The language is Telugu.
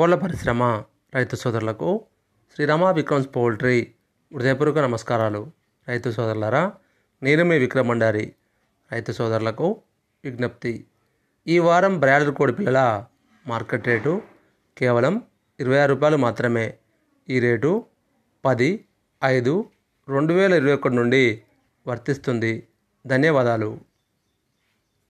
కోళ్ళ పరిశ్రమ రైతు సోదరులకు శ్రీరామ విక్రమ్స్ పౌల్ట్రీ హృదయపూర్వక నమస్కారాలు రైతు సోదరులరా నేను మీ విక్రమ్ రైతు సోదరులకు విజ్ఞప్తి ఈ వారం బ్రాయిలర్ కోడి పిల్లల మార్కెట్ రేటు కేవలం ఇరవై ఆరు రూపాయలు మాత్రమే ఈ రేటు పది ఐదు రెండు వేల ఇరవై ఒకటి నుండి వర్తిస్తుంది ధన్యవాదాలు